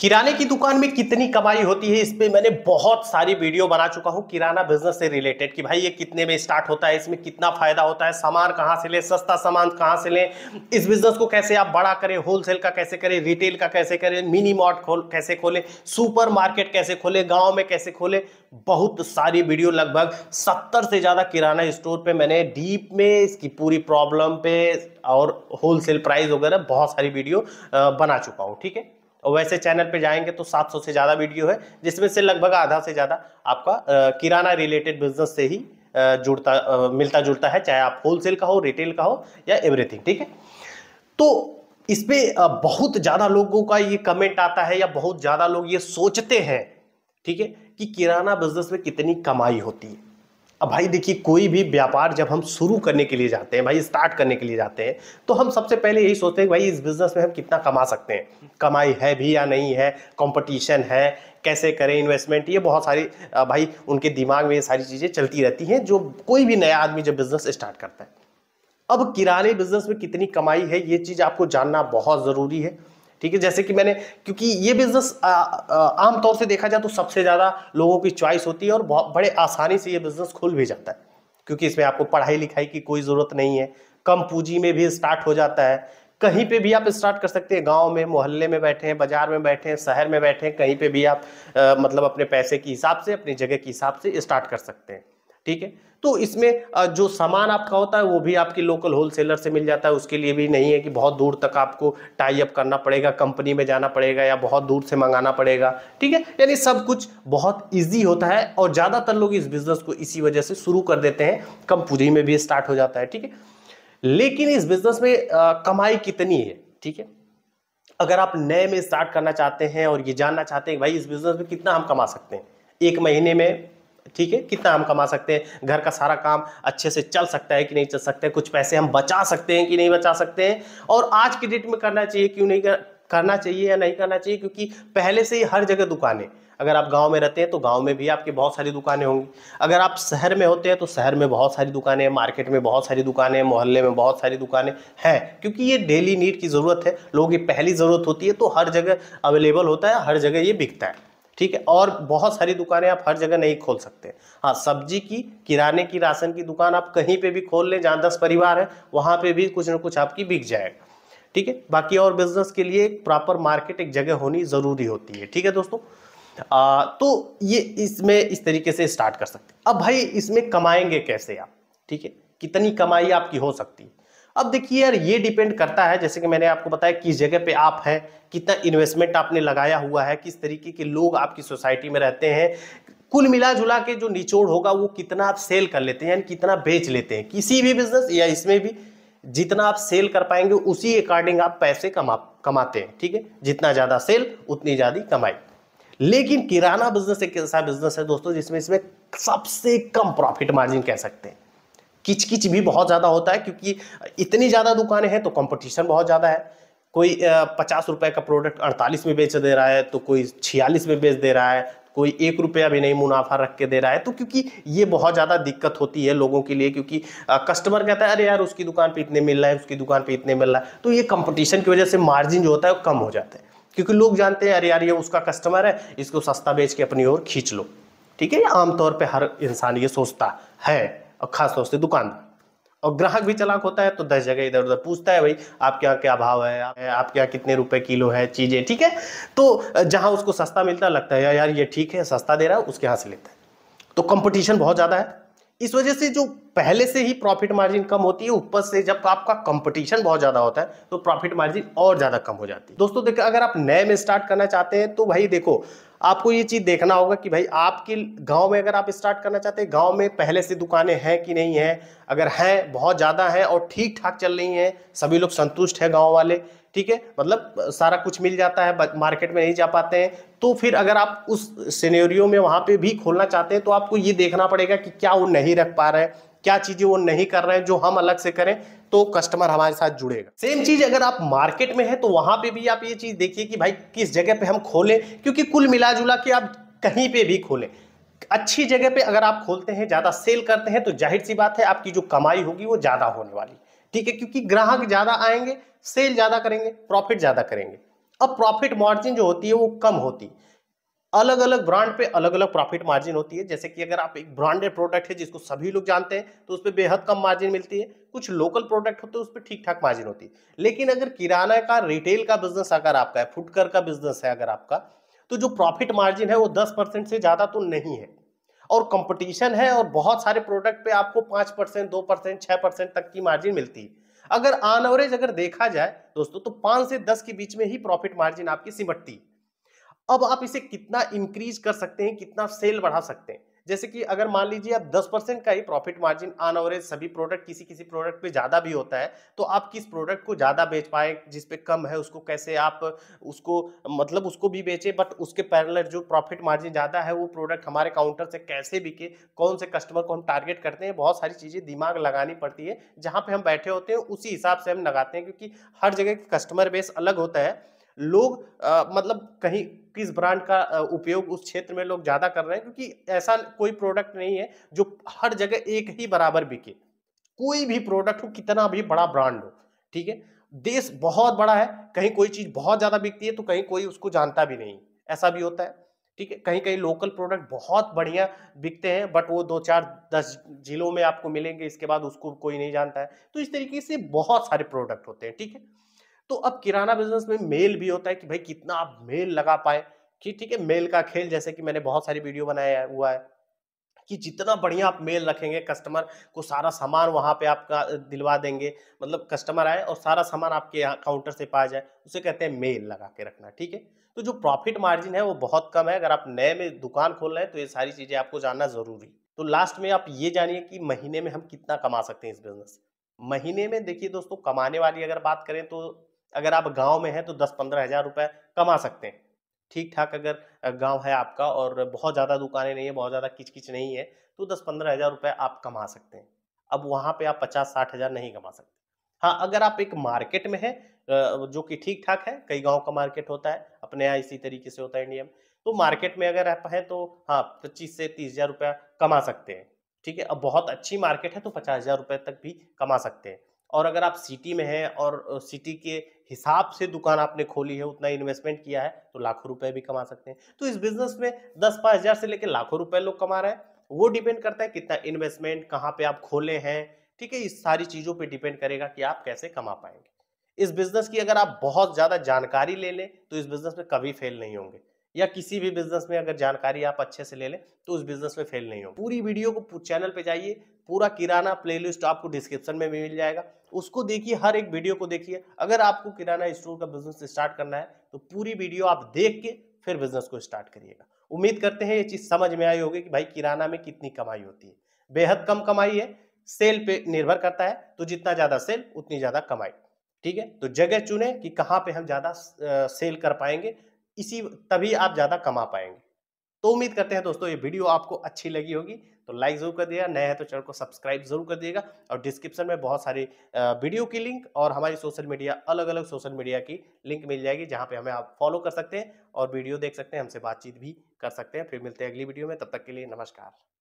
किराने की दुकान में कितनी कमाई होती है इस पर मैंने बहुत सारी वीडियो बना चुका हूँ किराना बिजनेस से रिलेटेड कि भाई ये कितने में स्टार्ट होता है इसमें कितना फायदा होता है सामान कहाँ से लें सस्ता सामान कहाँ से लें इस बिजनेस को कैसे आप बड़ा करें होलसेल का कैसे करें रिटेल का कैसे करें मिनी मॉट खोल कैसे खोलें सुपर मार्केट कैसे खोलें गाँव में कैसे खोलें बहुत सारी वीडियो लगभग सत्तर से ज़्यादा किराना स्टोर पर मैंने डीप में इसकी पूरी प्रॉब्लम पे और होलसेल प्राइस वगैरह बहुत सारी वीडियो बना चुका हूँ ठीक है और वैसे चैनल पे जाएंगे तो 700 से ज़्यादा वीडियो है जिसमें से लगभग आधा से ज़्यादा आपका किराना रिलेटेड बिजनेस से ही जुड़ता मिलता जुड़ता है चाहे आप होलसेल का हो रिटेल का हो या एवरीथिंग ठीक है तो इस पर बहुत ज़्यादा लोगों का ये कमेंट आता है या बहुत ज़्यादा लोग ये सोचते हैं ठीक है कि किराना बिजनेस में कितनी कमाई होती है अब भाई देखिए कोई भी व्यापार जब हम शुरू करने के लिए जाते हैं भाई स्टार्ट करने के लिए जाते हैं तो हम सबसे पहले यही सोचते हैं भाई इस बिज़नेस में हम कितना कमा सकते हैं कमाई है भी या नहीं है कंपटीशन है कैसे करें इन्वेस्टमेंट ये बहुत सारी भाई उनके दिमाग में ये सारी चीज़ें चलती रहती हैं जो कोई भी नया आदमी जब बिज़नेस स्टार्ट करता है अब किराने बिज़नेस में कितनी कमाई है ये चीज़ आपको जानना बहुत ज़रूरी है ठीक है जैसे कि मैंने क्योंकि ये बिजनेस आमतौर से देखा जाए तो सबसे ज़्यादा लोगों की च्वाइस होती है और बहुत बड़े आसानी से ये बिजनेस खुल भी जाता है क्योंकि इसमें आपको पढ़ाई लिखाई की कोई ज़रूरत नहीं है कम पूंजी में भी स्टार्ट हो जाता है कहीं पे भी आप स्टार्ट कर सकते हैं गांव में मोहल्ले में बैठे हैं बाजार में बैठे हैं शहर में बैठे हैं कहीं पे भी आप आ, मतलब अपने पैसे के हिसाब से अपनी जगह के हिसाब से स्टार्ट कर सकते हैं ठीक है तो इसमें जो सामान आपका होता है वो भी आपके लोकल होलसेलर से मिल जाता है उसके लिए भी नहीं है कि बहुत दूर तक आपको टाई अप करना पड़ेगा कंपनी में जाना पड़ेगा या बहुत दूर से मंगाना पड़ेगा ठीक है यानी सब कुछ बहुत ईजी होता है और ज़्यादातर लोग इस बिज़नेस को इसी वजह से शुरू कर देते हैं कम पूंजी में भी स्टार्ट हो जाता है ठीक है लेकिन इस बिज़नेस में कमाई कितनी है ठीक है अगर आप नए में स्टार्ट करना चाहते हैं और ये जानना चाहते हैं भाई इस बिज़नेस में कितना हम कमा सकते हैं एक महीने में ठीक है कितना हम कमा सकते हैं घर का सारा काम अच्छे से चल सकता है कि नहीं चल सकता है कुछ पैसे हम बचा सकते हैं कि नहीं बचा सकते हैं और आज की डेट में करना चाहिए क्यों नहीं करना चाहिए या नहीं करना चाहिए क्योंकि पहले से ही हर जगह दुकानें अगर आप गांव में रहते हैं तो गांव में भी आपकी बहुत सारी दुकानें होंगी अगर आप शहर में होते हैं तो शहर में बहुत सारी दुकानें हैं मार्केट में बहुत सारी दुकानें मोहल्ले में बहुत सारी दुकानें हैं क्योंकि ये डेली नीड की ज़रूरत है लोगों की पहली ज़रूरत होती है तो हर जगह अवेलेबल होता है हर जगह ये बिकता है ठीक है और बहुत सारी दुकानें आप हर जगह नहीं खोल सकते हाँ सब्जी की किराने की राशन की दुकान आप कहीं पे भी खोल लें जहाँ दस परिवार है वहाँ पे भी कुछ ना कुछ आपकी बिक जाएगा ठीक है बाकी और बिजनेस के लिए एक प्रॉपर मार्केट एक जगह होनी ज़रूरी होती है ठीक है दोस्तों आ, तो ये इसमें इस तरीके से स्टार्ट कर सकते अब भाई इसमें कमाएंगे कैसे आप ठीक है कितनी कमाई आपकी हो सकती है अब देखिए यार ये डिपेंड करता है जैसे कि मैंने आपको बताया किस जगह पे आप हैं कितना इन्वेस्टमेंट आपने लगाया हुआ है किस तरीके के लोग आपकी सोसाइटी में रहते हैं कुल मिला जुला के जो निचोड़ होगा वो कितना आप सेल कर लेते हैं यानी कितना बेच लेते हैं किसी भी बिजनेस या इसमें भी जितना आप सेल कर पाएंगे उसी अकॉर्डिंग आप पैसे कमा कमाते हैं ठीक है जितना ज़्यादा सेल उतनी ज़्यादा कमाई लेकिन किराना बिजनेस एक ऐसा बिजनेस है दोस्तों जिसमें इसमें सबसे कम प्रॉफिट मार्जिन कह सकते हैं किचकिच भी बहुत ज़्यादा होता है क्योंकि इतनी ज़्यादा दुकानें हैं तो कंपटीशन बहुत ज़्यादा है कोई पचास रुपये का प्रोडक्ट अड़तालीस में बेच दे रहा है तो कोई छियालीस में बेच दे रहा है कोई एक रुपया भी नहीं मुनाफा रख के दे रहा है तो क्योंकि ये बहुत ज़्यादा दिक्कत होती है लोगों के लिए क्योंकि कस्टमर कहता है अरे यार उसकी दुकान पे इतने मिल रहा है उसकी दुकान पे इतने मिल रहा है तो ये कंपटीशन की वजह से मार्जिन जो होता है वो कम हो जाता है क्योंकि लोग जानते हैं अरे यार ये उसका कस्टमर है इसको सस्ता बेच के अपनी ओर खींच लो ठीक है ये आमतौर पर हर इंसान ये सोचता है और खासतौर से दुकानदार और ग्राहक भी चलाक होता है तो दस जगह इधर उधर पूछता है भाई आपके यहाँ क्या भाव है आपके यहाँ कितने रुपए किलो है चीज़ें ठीक है तो जहां उसको सस्ता मिलता लगता है यार यार ये ठीक है सस्ता दे रहा है उसके यहाँ से लेता है तो कंपटीशन बहुत ज़्यादा है इस वजह से जो पहले से ही प्रॉफिट मार्जिन कम होती है ऊपर से जब आपका कंपटीशन बहुत ज़्यादा होता है तो प्रॉफिट मार्जिन और ज़्यादा कम हो जाती है दोस्तों देखो अगर आप नए में स्टार्ट करना चाहते हैं तो भाई देखो आपको ये चीज़ देखना होगा कि भाई आपके गांव में अगर आप स्टार्ट करना चाहते हैं गांव में पहले से दुकानें हैं कि नहीं हैं अगर हैं बहुत ज़्यादा हैं और ठीक ठाक चल रही हैं सभी लोग संतुष्ट हैं गाँव वाले ठीक है मतलब सारा कुछ मिल जाता है मार्केट में नहीं जा पाते हैं तो फिर अगर आप उस सिनेरियो में वहाँ पे भी खोलना चाहते हैं तो आपको ये देखना पड़ेगा कि क्या वो नहीं रख पा रहे हैं क्या चीज़ें वो नहीं कर रहे हैं जो हम अलग से करें तो कस्टमर हमारे साथ जुड़ेगा सेम चीज़ अगर आप मार्केट में है तो वहाँ पर भी आप ये चीज़ देखिए कि भाई किस जगह पर हम खोलें क्योंकि कुल मिला जुला के आप कहीं पर भी खोलें अच्छी जगह पे अगर आप खोलते हैं ज़्यादा सेल करते हैं तो जाहिर सी बात है आपकी जो कमाई होगी वो ज़्यादा होने वाली है ठीक है क्योंकि ग्राहक ज़्यादा आएंगे सेल ज़्यादा करेंगे प्रॉफिट ज़्यादा करेंगे अब प्रॉफिट मार्जिन जो होती है वो कम होती है अलग अलग ब्रांड पे अलग अलग प्रॉफिट मार्जिन होती है जैसे कि अगर आप एक ब्रांडेड प्रोडक्ट है जिसको सभी लोग जानते हैं तो उस पर बेहद कम मार्जिन मिलती है कुछ लोकल प्रोडक्ट होते हैं उस पर ठीक ठाक मार्जिन होती है लेकिन अगर किराना का रिटेल का बिजनेस अगर आपका है फुटकर का बिजनेस है अगर आपका तो जो प्रॉफिट मार्जिन है वो दस परसेंट से ज़्यादा तो नहीं है और कंपटीशन है और बहुत सारे प्रोडक्ट पे आपको पाँच परसेंट दो परसेंट छः परसेंट तक की मार्जिन मिलती है अगर ऑन एवरेज अगर देखा जाए दोस्तों तो पाँच से दस के बीच में ही प्रॉफिट मार्जिन आपकी सिमटती अब आप इसे कितना इंक्रीज कर सकते हैं कितना सेल बढ़ा सकते हैं जैसे कि अगर मान लीजिए आप 10 परसेंट का ही प्रॉफिट मार्जिन ऑन एवरेज सभी प्रोडक्ट किसी किसी प्रोडक्ट पे ज़्यादा भी होता है तो आप किस प्रोडक्ट को ज़्यादा बेच पाए जिस पे कम है उसको कैसे आप उसको मतलब उसको भी बेचें बट उसके पैरलर जो प्रॉफिट मार्जिन ज़्यादा है वो प्रोडक्ट हमारे काउंटर से कैसे बिके कौन से कस्टमर को हम टारगेट करते हैं बहुत सारी चीज़ें दिमाग लगानी पड़ती है जहाँ पर हम बैठे होते हैं उसी हिसाब से हम लगाते हैं क्योंकि हर जगह कस्टमर बेस अलग होता है लोग आ, मतलब कहीं किस ब्रांड का उपयोग उस क्षेत्र में लोग ज़्यादा कर रहे हैं क्योंकि ऐसा कोई प्रोडक्ट नहीं है जो हर जगह एक ही बराबर बिके कोई भी प्रोडक्ट हो कितना भी बड़ा ब्रांड हो ठीक है देश बहुत बड़ा है कहीं कोई चीज़ बहुत ज़्यादा बिकती है तो कहीं कोई उसको जानता भी नहीं ऐसा भी होता है ठीक है कहीं कहीं लोकल प्रोडक्ट बहुत बढ़िया बिकते हैं बट वो दो चार दस जिलों में आपको मिलेंगे इसके बाद उसको कोई नहीं जानता है तो इस तरीके से बहुत सारे प्रोडक्ट होते हैं ठीक है तो अब किराना बिजनेस में मेल भी होता है कि भाई कितना आप मेल लगा पाए कि ठीक है मेल का खेल जैसे कि मैंने बहुत सारी वीडियो बनाया हुआ है कि जितना बढ़िया आप मेल रखेंगे कस्टमर को सारा सामान वहाँ पे आपका दिलवा देंगे मतलब कस्टमर आए और सारा सामान आपके यहाँ काउंटर से पाया जाए उसे कहते हैं मेल लगा के रखना ठीक है तो जो प्रॉफिट मार्जिन है वो बहुत कम है अगर आप नए में दुकान खोल रहे हैं तो ये सारी चीज़ें आपको जानना ज़रूरी तो लास्ट में आप ये जानिए कि महीने में हम कितना कमा सकते हैं इस बिज़नेस महीने में देखिए दोस्तों कमाने वाली अगर बात करें तो अगर आप गांव में हैं तो दस पंद्रह हज़ार रुपये कमा सकते हैं ठीक ठाक अगर गांव है आपका और बहुत ज़्यादा दुकानें नहीं है बहुत ज़्यादा किचकिच नहीं है तो दस पंद्रह हज़ार रुपये आप कमा सकते हैं अब वहाँ पे आप पचास साठ हज़ार नहीं कमा सकते हाँ अगर आप एक मार्केट में हैं जो कि ठीक ठाक है कई गाँव का मार्केट होता है अपने यहाँ इसी तरीके से होता है इंडिया में तो मार्केट में अगर आप हैं तो हाँ पच्चीस से तीस हज़ार रुपया कमा सकते हैं ठीक है अब बहुत अच्छी मार्केट है तो पचास हज़ार रुपये तक भी कमा सकते हैं और अगर आप सिटी में हैं और सिटी के हिसाब से दुकान आपने खोली है उतना इन्वेस्टमेंट किया है तो लाखों रुपए भी कमा सकते हैं तो इस बिजनेस में दस पाँच हजार से लेकर लाखों रुपए लोग कमा रहे हैं वो डिपेंड करता है कितना इन्वेस्टमेंट कहाँ पे आप खोले हैं ठीक है इस सारी चीज़ों पे डिपेंड करेगा कि आप कैसे कमा पाएंगे इस बिजनेस की अगर आप बहुत ज़्यादा जानकारी ले लें तो इस बिजनेस में कभी फेल नहीं होंगे या किसी भी बिजनेस में अगर जानकारी आप अच्छे से ले लें तो उस बिजनेस में फेल नहीं हो पूरी वीडियो को चैनल पे जाइए पूरा किराना प्लेलिस्ट आपको डिस्क्रिप्शन में भी मिल जाएगा उसको देखिए हर एक वीडियो को देखिए अगर आपको किराना स्टोर का बिजनेस स्टार्ट करना है तो पूरी वीडियो आप देख के फिर बिजनेस को स्टार्ट करिएगा उम्मीद करते हैं ये चीज़ समझ में आई होगी कि भाई किराना में कितनी कमाई होती है बेहद कम कमाई है सेल पे निर्भर करता है तो जितना ज़्यादा सेल उतनी ज़्यादा कमाई ठीक है तो जगह चुने कि कहाँ पे हम ज़्यादा सेल कर पाएंगे इसी तभी आप ज़्यादा कमा पाएंगे तो उम्मीद करते हैं दोस्तों ये वीडियो आपको अच्छी लगी होगी तो लाइक जरूर कर दिएगा नया है तो चैनल को सब्सक्राइब जरूर कर दिएगा और डिस्क्रिप्शन में बहुत सारी वीडियो की लिंक और हमारी सोशल मीडिया अलग अलग सोशल मीडिया की लिंक मिल जाएगी जहाँ पे हमें आप फॉलो कर सकते हैं और वीडियो देख सकते हैं हमसे बातचीत भी कर सकते हैं फिर मिलते हैं अगली वीडियो में तब तक के लिए नमस्कार